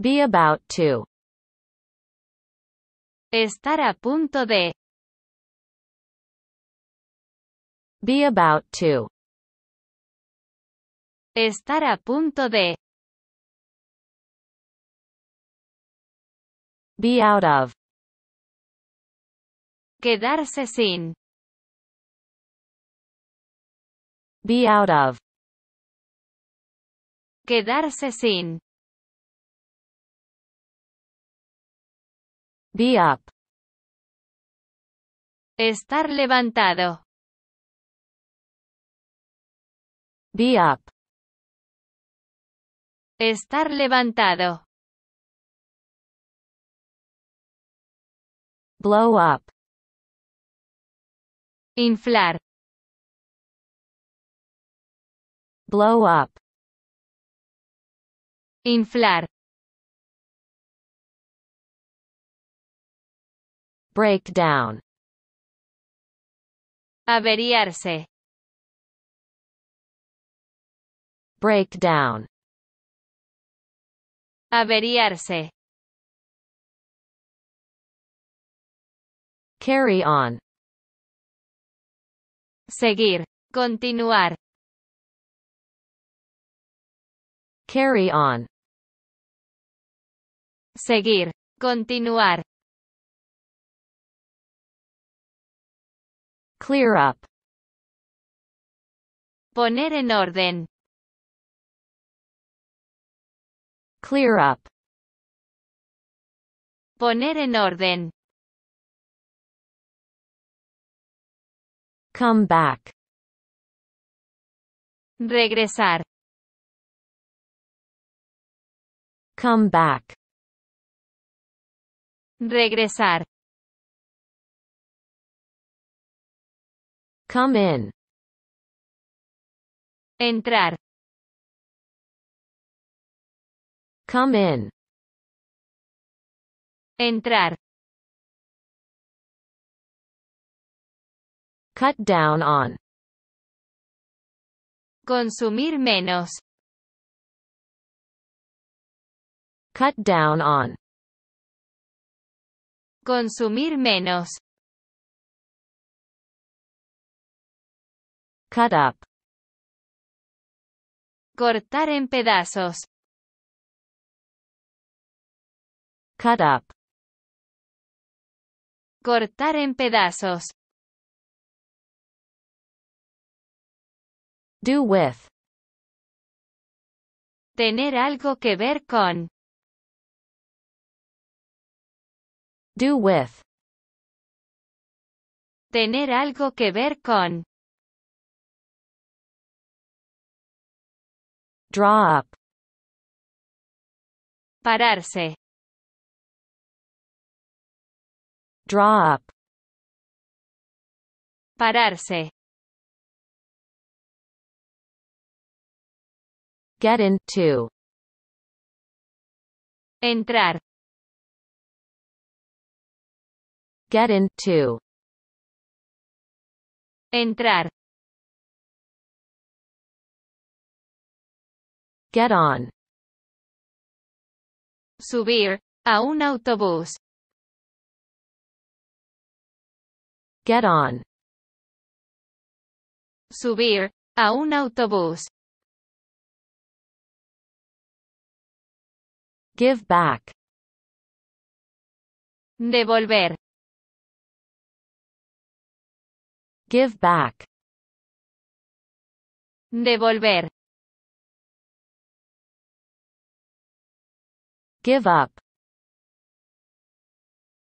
Be about to. Estar a punto de. Be about to. Estar a punto de. Be out of. Quedarse sin. Be out of. Quedarse sin. Be up. Estar levantado. Be up. Estar levantado. Blow up. Inflar. Blow up. Inflar. break down. Averiarse. Break down. Averiarse. Carry on. Seguir. Continuar. Carry on. Seguir. Continuar. Clear up. Poner en orden. Clear up. Poner en orden. Come back. Regresar. Come back. Regresar. Come in. Entrar. Come in. Entrar. Cut down on. Consumir menos. Cut down on. Consumir menos. Cut up. Cortar en pedazos. Cut up. Cortar en pedazos. Do with. Tener algo que ver con. Do with. Tener algo que ver con. Draw up. Pararse. Draw up. Pararse. Get into. Entrar. Get into. Entrar. Get on. Subir a un autobús. Get on. Subir a un autobús. Give back. Devolver. Give back. Devolver. give up.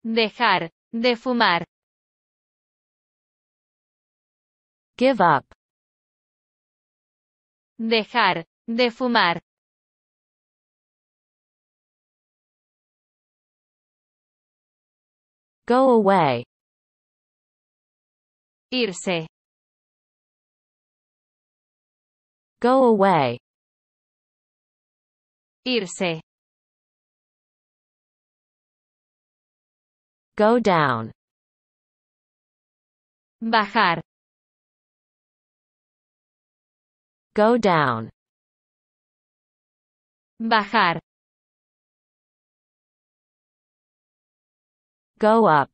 Dejar de fumar. Give up. Dejar de fumar. Go away. Irse. Go away. Irse. Go down. Bajar. Go down. Bajar. Go up.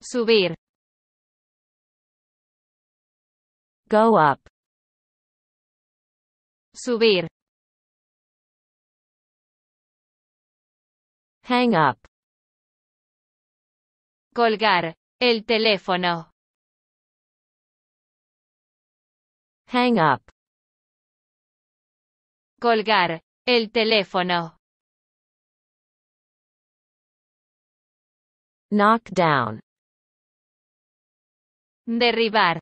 Subir. Go up. Subir. Hang up. Colgar. El teléfono. Hang up. Colgar. El teléfono. Knock down. Derribar.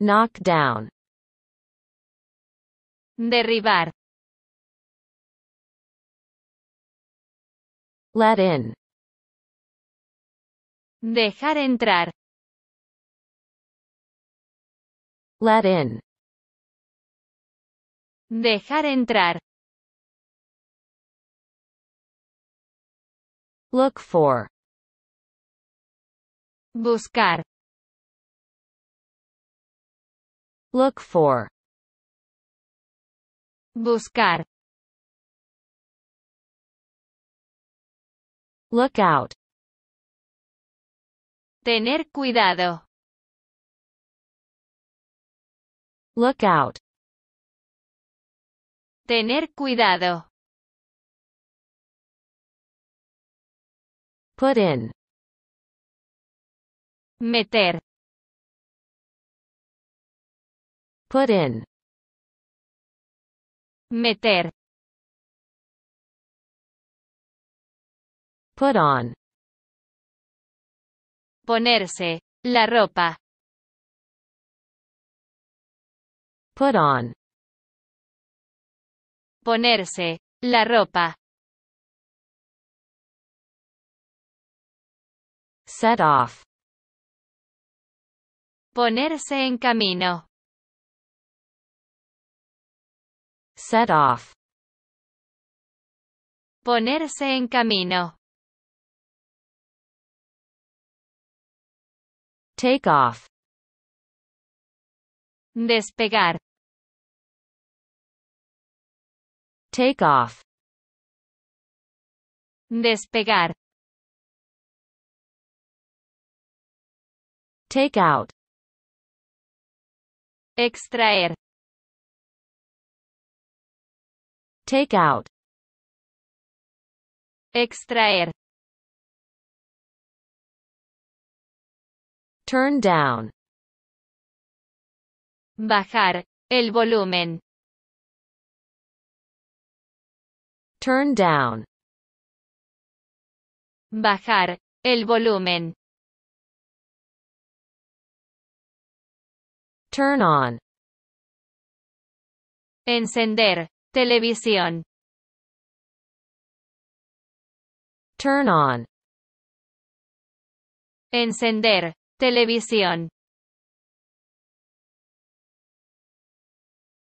Knock down. Derribar. Let in. Dejar entrar. Let in. Dejar entrar. Look for. Buscar. Look for. Buscar. Look out. Tener cuidado. Look out. Tener cuidado. Put in. Meter. Put in. Meter. Put on. Ponerse. La ropa. Put on. Ponerse. La ropa. Set off. Ponerse en camino. Set off. Ponerse en camino. Take off. Despegar. Take off. Despegar. Take out. Extraer. Take out. Extraer. Turn down. Bajar el volumen. Turn down. Bajar el volumen. Turn on. Encender televisión. Turn on. Encender Televisión